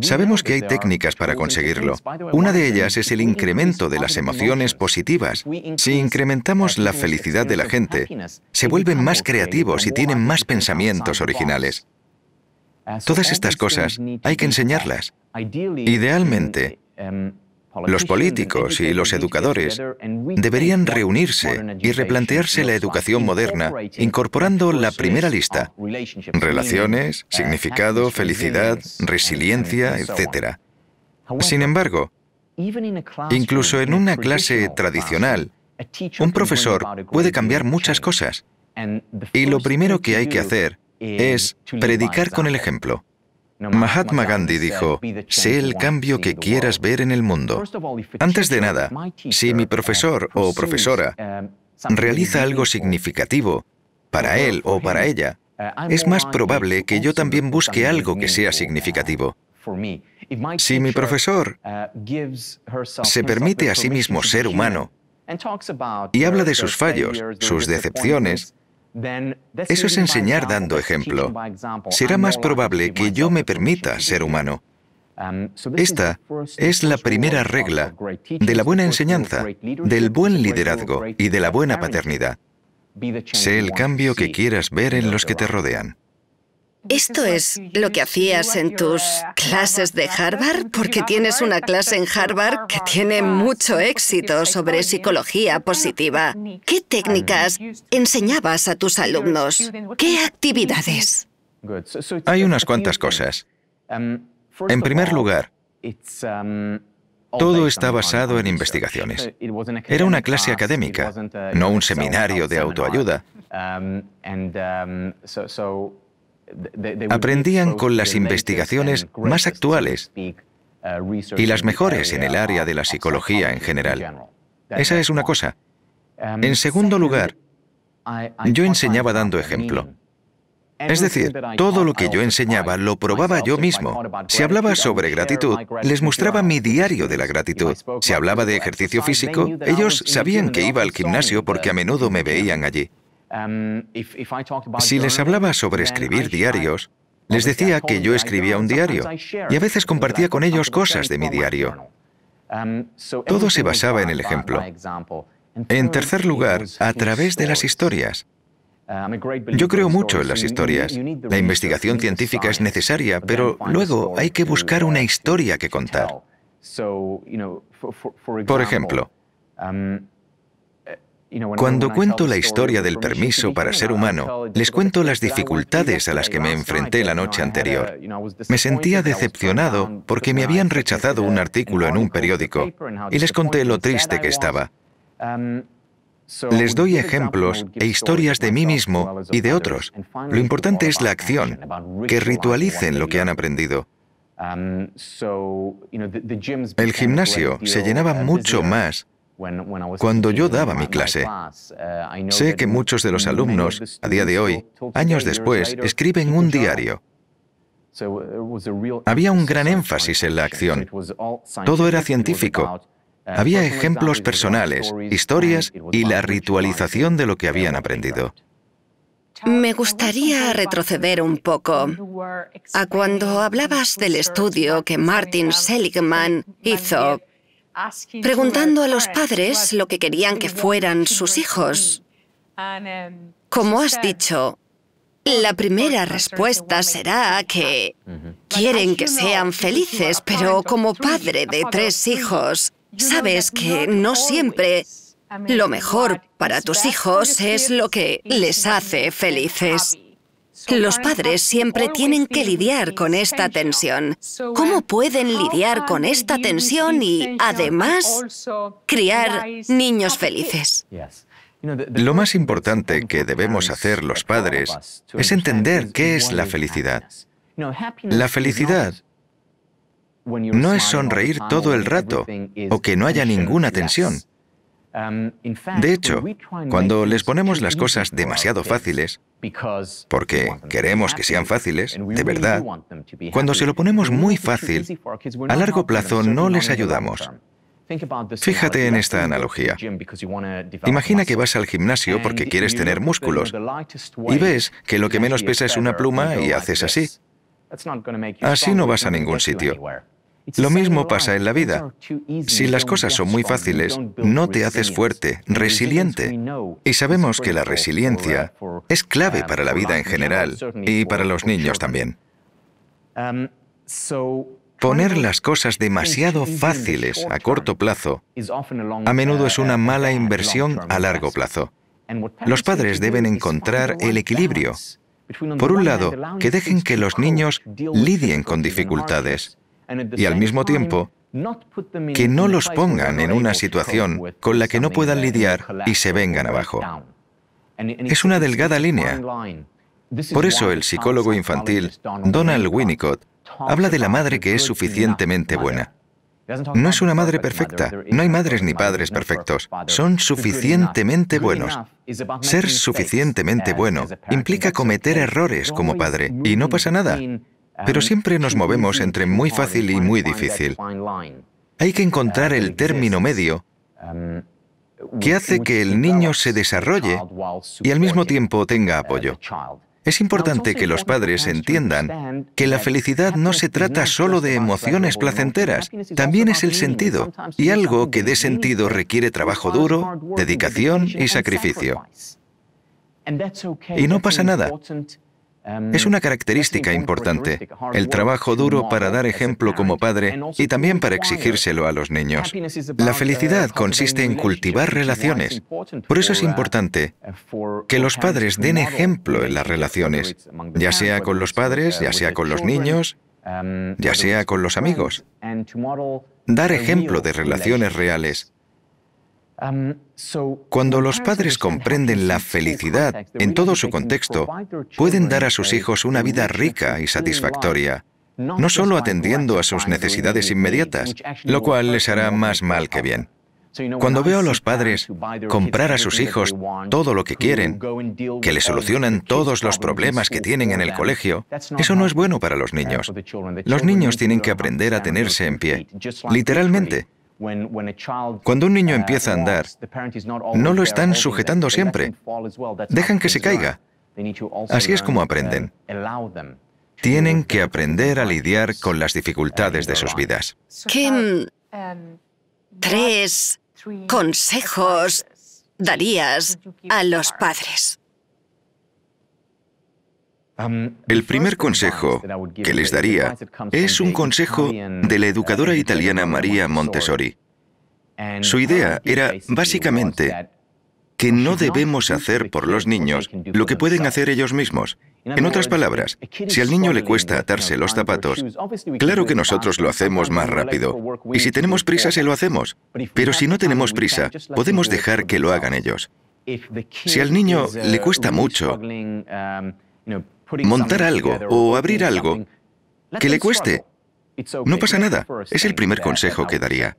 Sabemos que hay técnicas para conseguirlo. Una de ellas es el incremento de las emociones positivas. Si incrementamos la felicidad de la gente, se vuelven más creativos y tienen más pensamientos originales. Uh, Todas estas cosas hay que enseñarlas. Idealmente, los políticos y los educadores deberían reunirse y replantearse la educación moderna incorporando la primera lista, relaciones, significado, felicidad, resiliencia, etc. Sin embargo, incluso en una clase tradicional, un profesor puede cambiar muchas cosas y lo primero que hay que hacer es predicar con el ejemplo. Mahatma Gandhi dijo, sé el cambio que quieras ver en el mundo. Antes de nada, si mi uh, profesor o profesora um, realiza algo significativo para él o para ella, uh, es más probable que yo también busque algo que sea uh, significativo. Si mi profesor se permite a sí mismo ser humano y habla de sus fallos, sus decepciones, eso es enseñar dando ejemplo. Será más probable que yo me permita ser humano. Um, Esta es la primera regla de la buena enseñanza, del buen liderazgo y de la buena paternidad. Sé el cambio que quieras ver en los que te rodean. ¿Esto es lo que hacías en tus clases de Harvard? Porque tienes una clase en Harvard que tiene mucho éxito sobre psicología positiva. ¿Qué técnicas enseñabas a tus alumnos? ¿Qué actividades? Hay unas cuantas cosas. En primer lugar, todo está basado en investigaciones. Era una clase académica, no un seminario de autoayuda. Aprendían con las investigaciones más actuales uh, y las mejores en el área de la psicología en general. Esa es una cosa. Um, en segundo lugar, yo enseñaba dando ejemplo. Es decir, todo lo que yo enseñaba lo probaba yo mismo. Si hablaba sobre gratitud, les mostraba mi diario de la gratitud. Si hablaba de ejercicio físico, ellos sabían que iba al gimnasio porque a menudo me veían allí. Um, si les hablaba sobre escribir diarios, les decía que yo escribía un diario y a veces compartía con ellos cosas de mi diario. Um, Todo se basaba en el ejemplo. En tercer lugar, a través de las historias. Uh, yo creo mucho en las historias. La investigación científica es necesaria, pero luego hay que buscar una historia que contar. Por ejemplo, um, cuando cuento la historia del permiso para ser humano, les cuento las dificultades a las que me enfrenté la noche anterior. Me sentía decepcionado porque me habían rechazado un artículo en un periódico y les conté lo triste que estaba. Um, les doy ejemplos e historias de mí mismo y de otros. Lo importante es la acción, que ritualicen lo que han aprendido. Um, El gimnasio se llenaba mucho más cuando yo daba mi clase, uh, sé que muchos de los alumnos, a día de hoy, años después, escriben un diario. Uh, Había un gran énfasis en la acción. Todo era científico. Uh, Había ejemplos personales, historias y la ritualización de lo que habían aprendido. Me gustaría retroceder un poco a cuando hablabas del estudio que Martin Seligman hizo preguntando a los padres lo que querían que fueran sus hijos. Um, como has dicho, la primera respuesta será que quieren que sean felices, pero como padre de tres hijos, sabes que no siempre lo mejor para tus hijos es lo que les hace felices. Los padres siempre tienen que lidiar con esta tensión. ¿Cómo pueden lidiar con esta tensión y, además, criar niños felices? Lo más importante que debemos hacer los padres es entender qué es la felicidad. La felicidad no es sonreír todo el rato o que no haya ninguna tensión. Um, de hecho, cuando les ponemos las cosas demasiado fáciles, porque queremos que sean fáciles, de verdad, cuando se lo ponemos muy fácil, a largo plazo no les ayudamos. Fíjate en esta analogía. Imagina que vas al gimnasio porque quieres tener músculos y ves que lo que menos pesa es una pluma y haces así. Así no vas a ningún sitio. Lo mismo pasa en la vida. Si las cosas son muy fáciles, no te haces fuerte, resiliente. Y sabemos que la resiliencia es clave para la vida en general y para los niños también. Poner las cosas demasiado fáciles a corto plazo a menudo es una mala inversión a largo plazo. Los padres deben encontrar el equilibrio. Por un lado, que dejen que los niños lidien con dificultades y al mismo tiempo que no los pongan en una situación con la que no puedan lidiar y se vengan abajo. Es una delgada línea. Por eso el psicólogo infantil Donald Winnicott habla de la madre que es suficientemente buena. No es una madre perfecta, no hay madres ni padres perfectos, son suficientemente buenos. Ser suficientemente bueno implica cometer errores como padre y no pasa nada. Pero siempre nos movemos entre muy fácil y muy difícil. Hay que encontrar el término medio que hace que el niño se desarrolle y al mismo tiempo tenga apoyo. Es importante que los padres entiendan que la felicidad no se trata solo de emociones placenteras, también es el sentido, y algo que dé sentido requiere trabajo duro, dedicación y sacrificio. Y no pasa nada. Es una característica importante, el trabajo duro para dar ejemplo como padre y también para exigírselo a los niños. La felicidad consiste en cultivar relaciones. Por eso es importante que los padres den ejemplo en las relaciones, ya sea con los padres, ya sea con los niños, ya sea con los amigos. Dar ejemplo de relaciones reales Um, Cuando los padres comprenden la felicidad en todo su contexto, pueden dar a sus hijos una vida rica y satisfactoria, no solo atendiendo a sus necesidades inmediatas, lo cual les hará más mal que bien. Cuando veo a los padres comprar a sus hijos todo lo que quieren, que les solucionan todos los problemas que tienen en el colegio, eso no es bueno para los niños. Los niños tienen que aprender a tenerse en pie, literalmente, cuando un niño uh, empieza a andar, no lo están sujetando siempre. Dejan que se caiga. Así es como uh, aprenden. Tienen que aprender a lidiar con las dificultades de sus vidas. ¿Qué mm, um, tres consejos darías a los padres? Um, El primer consejo que les daría es un consejo de la educadora italiana María Montessori. Su idea era básicamente que no debemos hacer por los niños lo que pueden hacer ellos mismos. En otras palabras, si al niño le cuesta atarse los zapatos, claro que nosotros lo hacemos más rápido. Y si tenemos prisa, se lo hacemos. Pero si no tenemos prisa, podemos dejar que lo hagan ellos. Si al niño le uh, cuesta mucho montar algo o abrir algo que le cueste. No pasa nada. Es el primer consejo que daría.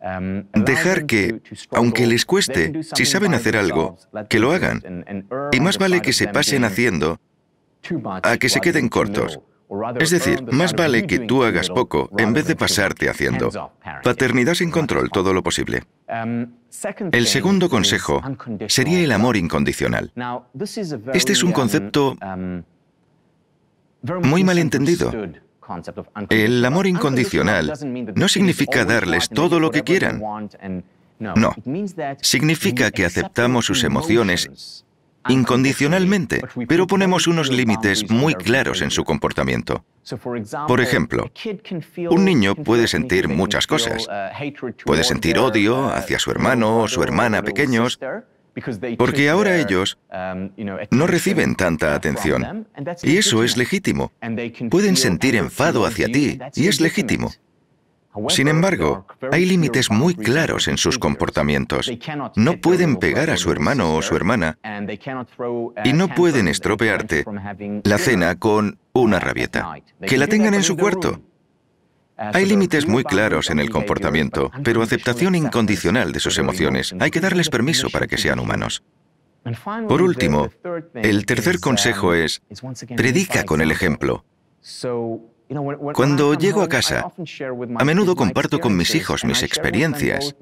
Um, Dejar que, aunque les cueste, si saben hacer algo, que lo hagan. Y más vale que se pasen haciendo a que se queden cortos. Es decir, más vale que tú hagas poco en vez de pasarte haciendo. Paternidad sin control, todo lo posible. Um, el segundo consejo sería el amor incondicional. Este es un um, concepto muy mal El amor incondicional no significa darles todo lo que quieran. No, significa que aceptamos sus emociones incondicionalmente, pero ponemos unos límites muy claros en su comportamiento. Por ejemplo, un niño puede sentir muchas cosas. Uh, puede sentir uh, odio uh, hacia su hermano o su hermana pequeños, porque ahora ellos um, no reciben tanta atención. Y eso es legítimo. Pueden sentir enfado hacia ti y es legítimo. Sin embargo, hay límites muy claros en sus comportamientos. No pueden pegar a su hermano o su hermana y no pueden estropearte la cena con una rabieta. Que la tengan en su cuarto. Hay límites muy claros en el comportamiento, pero aceptación incondicional de sus emociones. Hay que darles permiso para que sean humanos. Por último, el tercer uh, consejo es, predica con el ejemplo. Cuando llego a casa, a menudo comparto con mis hijos mis experiencias.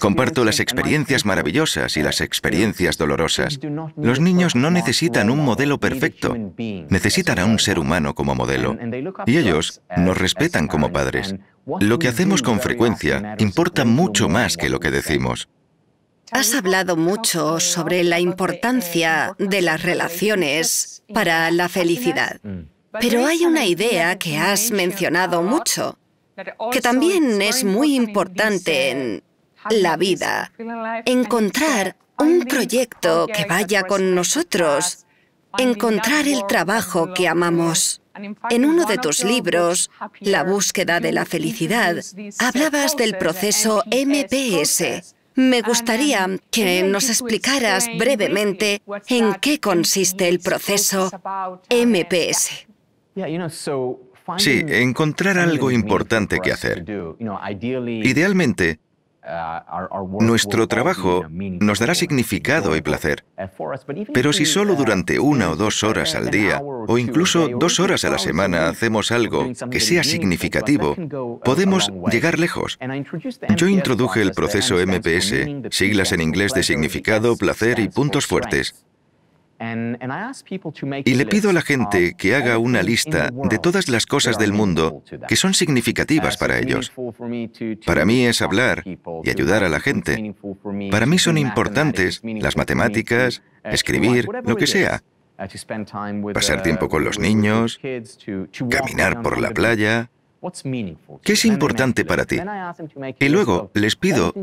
Comparto las experiencias maravillosas y las experiencias dolorosas. Los niños no necesitan un modelo perfecto, necesitan a un ser humano como modelo. Y ellos nos respetan como padres. Lo que hacemos con frecuencia importa mucho más que lo que decimos. Has hablado mucho sobre la importancia de las relaciones para la felicidad. Mm. Pero hay una idea que has mencionado mucho, que también es muy importante en la vida, encontrar un proyecto que vaya con nosotros, encontrar el trabajo que amamos. En uno de tus libros, La búsqueda de la felicidad, hablabas del proceso MPS. Me gustaría que nos explicaras brevemente en qué consiste el proceso MPS. Sí, encontrar algo importante que hacer. Idealmente, uh, nuestro trabajo nos dará significado y placer, pero si solo uh, durante una o dos horas al día, o incluso dos horas a la semana, hacemos algo que sea significativo, podemos llegar lejos. Yo introduje el proceso MPS, siglas en inglés de significado, placer y puntos fuertes, y le pido a la gente que haga una lista de todas las cosas del mundo que son significativas para ellos. Para mí es hablar y ayudar a la gente. Para mí son importantes las matemáticas, uh, escribir, lo que sea. Uh, Pasar uh, tiempo con los niños, caminar por la playa, ¿Qué es importante para ti? Y luego les pido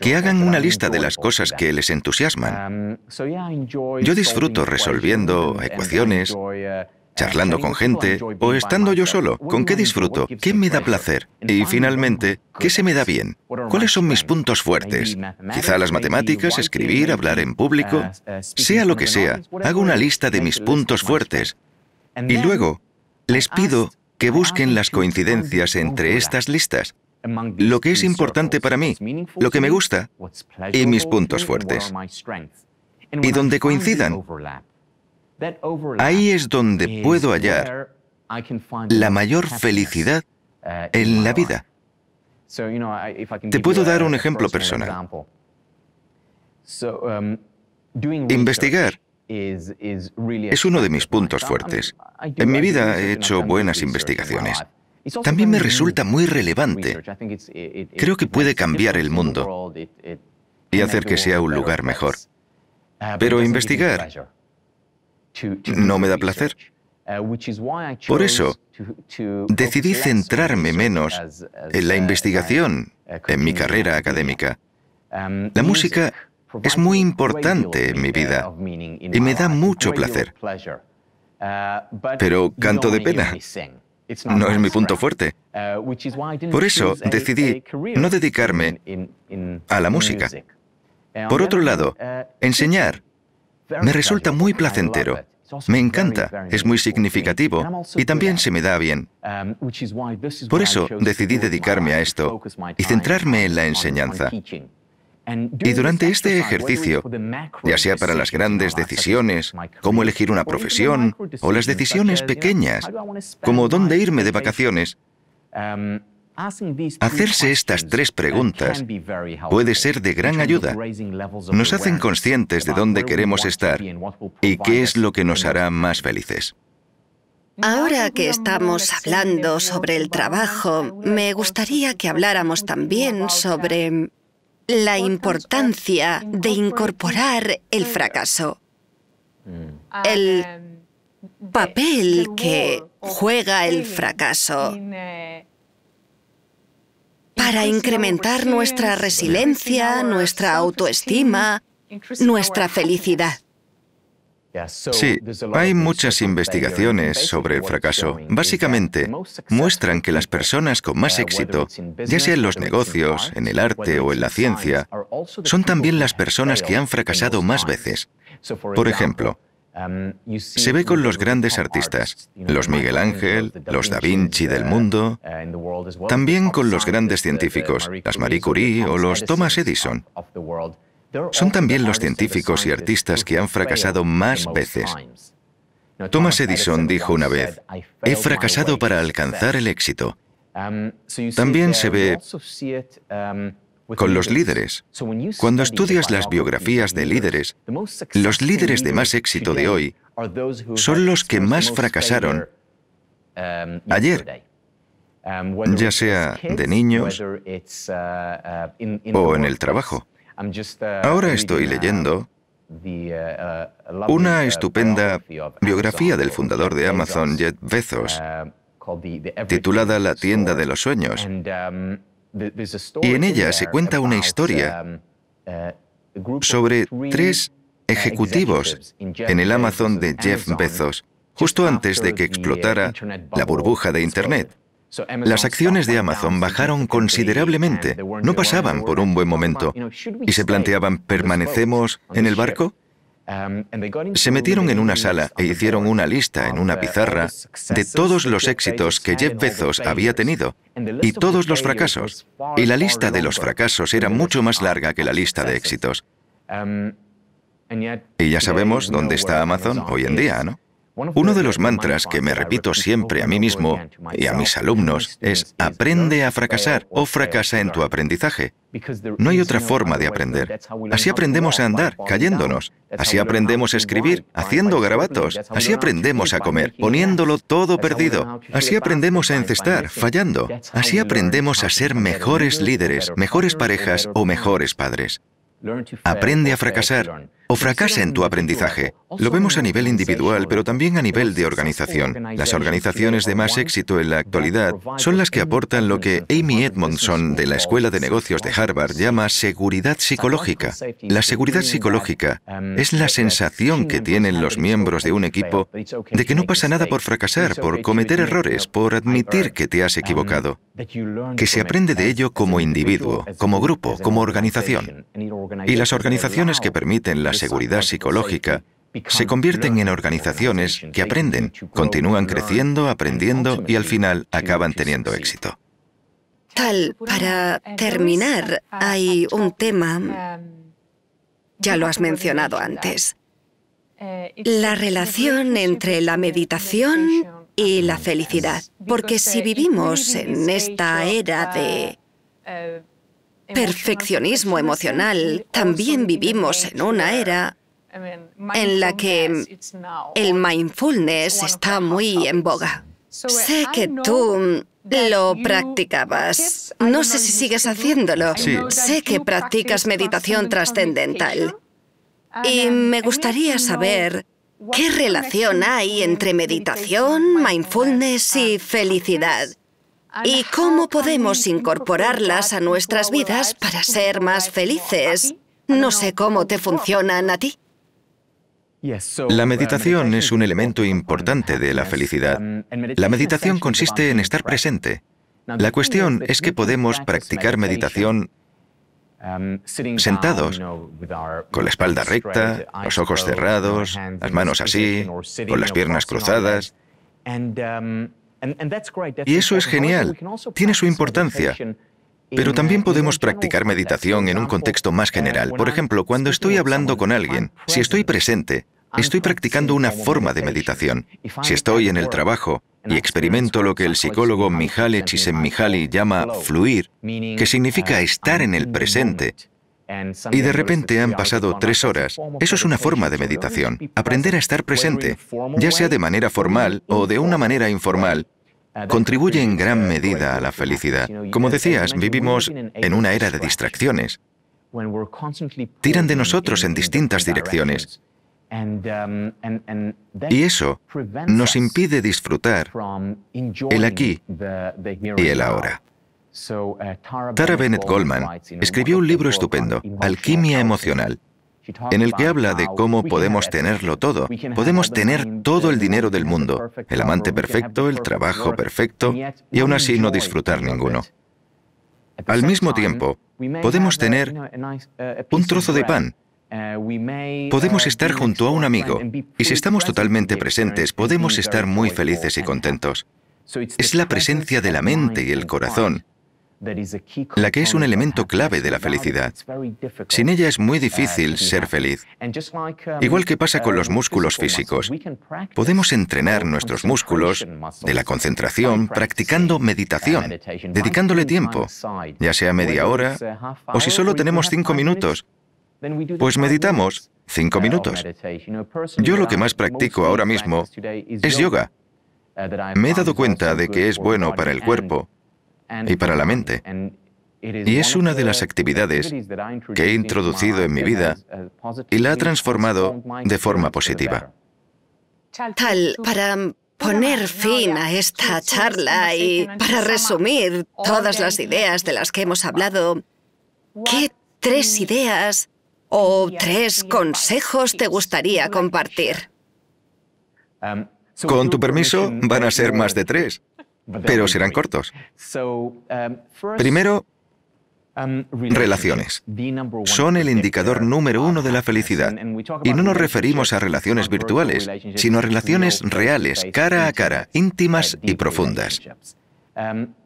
que hagan una lista de las cosas que les entusiasman. Um, yo disfruto resolviendo ecuaciones, uh, uh, charlando con gente o estando yo solo. ¿Con qué disfruto? ¿Qué me da placer? Y finalmente, ¿qué se me da bien? ¿Cuáles son mis puntos fuertes? Quizá las matemáticas, escribir, hablar en público. Uh, sea lo que sea, hago una lista de mis puntos fuertes. Y luego les pido que busquen las coincidencias entre estas listas, lo que es importante para mí, lo que me gusta y mis puntos fuertes. Y donde coincidan, ahí es donde puedo hallar la mayor felicidad en la vida. Te puedo dar un ejemplo personal. Um, Investigar es uno de mis puntos fuertes. En mi vida he hecho buenas investigaciones. También me resulta muy relevante. Creo que puede cambiar el mundo y hacer que sea un lugar mejor. Uh, Pero investigar no me da placer. Uh, Por eso, decidí centrarme menos en la uh, investigación, en mi carrera académica. Um, la música es muy importante en mi vida y me da mucho placer. Pero canto de pena no es mi punto fuerte. Por eso decidí no dedicarme a la música. Por otro lado, enseñar me resulta muy placentero. Me encanta, es muy significativo y también se me da bien. Por eso decidí dedicarme a esto y centrarme en la enseñanza. Y durante este ejercicio, ya sea para las grandes decisiones, cómo elegir una profesión, o las decisiones pequeñas, como dónde irme de vacaciones, um, hacerse estas tres preguntas puede ser de gran ayuda. Nos hacen conscientes de dónde queremos estar y qué es lo que nos hará más felices. Ahora que estamos hablando sobre el trabajo, me gustaría que habláramos también sobre la importancia de incorporar el fracaso, el papel que juega el fracaso para incrementar nuestra resiliencia, nuestra autoestima, nuestra felicidad. Sí, hay muchas investigaciones sobre el fracaso. Básicamente, muestran que las personas con más uh, éxito, ya sea en los negocios, en el arte o en la ciencia, son también las personas que han fracasado más veces. Por ejemplo, um, se ve con los grandes artistas, los Miguel Ángel, los Da Vinci del uh, mundo, uh, también con los grandes científicos, las Marie Curie o los Thomas Edison son también los científicos y artistas que han fracasado más veces. Thomas Edison dijo una vez, he fracasado para alcanzar el éxito. También se ve con los líderes. Cuando estudias las biografías de líderes, los líderes de más éxito de hoy son los que más fracasaron ayer, ya sea de niños o en el trabajo. Uh, Ahora estoy leyendo uh, una uh, estupenda biografía del fundador de Amazon, Jeff Bezos, titulada La tienda de los sueños. Um, y en ella se cuenta una historia um, sobre tres ejecutivos en el Amazon de Jeff Bezos, justo antes de que explotara la burbuja de Internet. Las acciones de Amazon bajaron considerablemente, no pasaban por un buen momento y se planteaban, ¿permanecemos en el barco? Um, se metieron en una sala e hicieron una lista en una pizarra de todos los éxitos que Jeff Bezos había tenido y todos los fracasos. Y la lista de los fracasos era mucho más larga que la lista de éxitos. Um, y ya sabemos dónde está Amazon hoy en día, ¿no? Uno pues de los mantras que me repito siempre a mí mismo y a mis alumnos es aprende a fracasar o pues fracasa en tu aprendizaje. No hay otra forma de aprender. Así aprendemos a andar, cayéndonos. Así aprendemos a escribir, haciendo garabatos. Así aprendemos a comer, poniéndolo todo perdido. Así aprendemos a encestar, fallando. Así aprendemos a ser mejores líderes, mejores parejas o mejores padres. Aprende a fracasar o fracasa en tu aprendizaje. Lo vemos a nivel individual, pero también a nivel de organización. Las organizaciones de más éxito en la actualidad son las que aportan lo que Amy Edmondson de la Escuela de Negocios de Harvard llama seguridad psicológica. La seguridad psicológica es la sensación que tienen los miembros de un equipo de que no pasa nada por fracasar, por cometer errores, por admitir que te has equivocado, que se aprende de ello como individuo, como grupo, como organización. Y las organizaciones que permiten la seguridad psicológica, se convierten en organizaciones que aprenden, continúan creciendo, aprendiendo y al final acaban teniendo éxito. Tal, para terminar, hay un tema, ya lo has mencionado antes, la relación entre la meditación y la felicidad. Porque si vivimos en esta era de perfeccionismo emocional, también vivimos en una era en la que el mindfulness está muy en boga. Sé que tú lo practicabas. No sé si sigues haciéndolo. Sé que practicas meditación trascendental. Y me gustaría saber qué relación hay entre meditación, mindfulness y felicidad y cómo podemos incorporarlas a nuestras vidas para ser más felices. No sé cómo te funcionan a ti. La meditación es un elemento importante de la felicidad. La meditación consiste en estar presente. La cuestión es que podemos practicar meditación sentados, con la espalda recta, los ojos cerrados, las manos así, con las piernas cruzadas. Y eso es genial, tiene su importancia. Pero también uh, podemos practicar meditación en un contexto más uh, general. Por ejemplo, cuando estoy hablando con alguien, si estoy presente, estoy practicando una forma de meditación. Si estoy en el trabajo y experimento lo que el psicólogo Mihaly Csikszentmihalyi llama fluir, que significa uh, estar en el presente, y de repente han pasado tres horas. Eso es una forma de meditación. Aprender a estar presente, ya sea de manera formal o de una manera informal, uh, contribuye en uh, gran medida a la felicidad. Como decías, vivimos en una era de distracciones. Tiran de nosotros en distintas direcciones. Um, y eso nos impide disfrutar el aquí y el ahora. Uh, Tara Bennett Goldman escribió un libro estupendo, Alquimia Emocional, en el que habla de cómo podemos tenerlo todo. Podemos tener todo el dinero del mundo, el amante perfecto, el trabajo perfecto, y aún así no disfrutar ninguno. Al mismo tiempo, podemos tener uh, un trozo de pan. Uh, podemos estar junto a un amigo y si estamos totalmente presentes podemos estar muy felices y contentos. Es la presencia de la mente y el corazón la que es un elemento clave de la felicidad. Sin ella es muy uh, difícil ser feliz. Um, Igual que pasa con los uh, músculos físicos. Podemos entrenar nuestros músculos de la concentración uh, practicando meditación, dedicándole tiempo, ya sea media hora o si solo tenemos cinco minutos, pues meditamos cinco minutos. Yo lo que más practico ahora mismo es yoga. Me he dado cuenta de que es bueno para el cuerpo y para la mente. Y es una de las actividades que he introducido en mi vida y la ha transformado de forma positiva. Tal, para poner fin a esta charla y para resumir todas las ideas de las que hemos hablado, ¿qué tres ideas o tres consejos te gustaría compartir? Um, Con tu permiso, van a ser más de tres pero serán cortos. Primero, Relaciones. Son el indicador número uno de la felicidad. Y no nos referimos a relaciones virtuales, sino a relaciones reales, cara a cara, íntimas y profundas.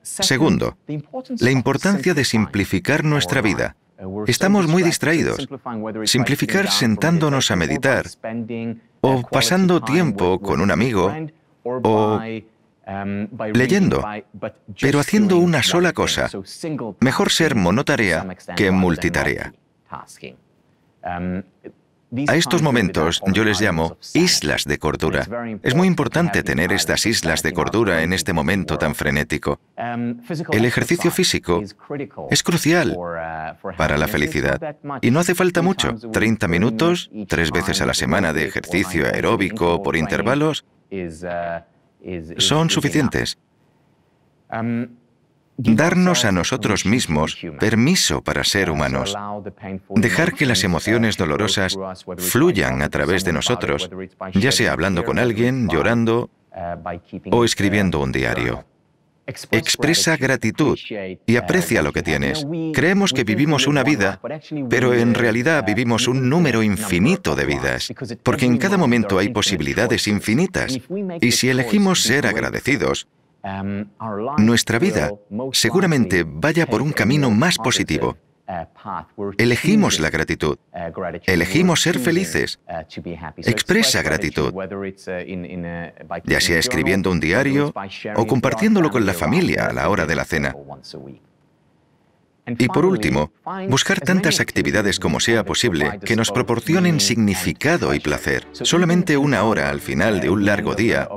Segundo, la importancia de simplificar nuestra vida. Estamos muy distraídos. Simplificar sentándonos a meditar o pasando tiempo con un amigo o Um, leyendo, pero haciendo una sola cosa. Mejor ser monotarea que multitarea. Um, a estos momentos yo les llamo islas de cordura. Es muy importante tener estas islas de cordura en este momento tan frenético. Um, El ejercicio físico es crucial uh, para la felicidad y no hace falta mucho. 30 minutos, tres veces a la semana de ejercicio aeróbico por uh, intervalos uh, son suficientes. Um, Darnos a nosotros mismos permiso para ser humanos. Dejar que las uh, emociones dolorosas fluyan a través de nosotros, ya sea hablando con alguien, llorando uh, o uh, escribiendo un diario. Expresa gratitud y aprecia lo que tienes. Creemos que vivimos una vida, pero en realidad vivimos un número infinito de vidas, porque en cada momento hay posibilidades infinitas. Y si elegimos ser agradecidos, nuestra vida seguramente vaya por un camino más positivo. Elegimos la gratitud. Elegimos ser felices. Expresa gratitud. Ya sea escribiendo un diario o compartiéndolo con la familia a la hora de la cena. Y por último, buscar tantas actividades como sea posible que nos proporcionen significado y placer. Solamente una hora al final de un largo día,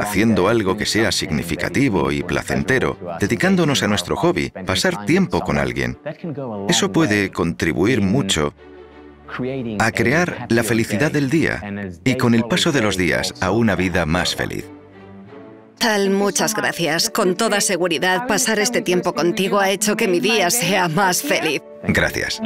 haciendo algo que sea significativo y placentero, dedicándonos a nuestro hobby, pasar tiempo con alguien. Eso puede contribuir mucho a crear la felicidad del día y con el paso de los días a una vida más feliz. Tal, muchas gracias. Con toda seguridad, pasar este tiempo contigo ha hecho que mi día sea más feliz. Gracias.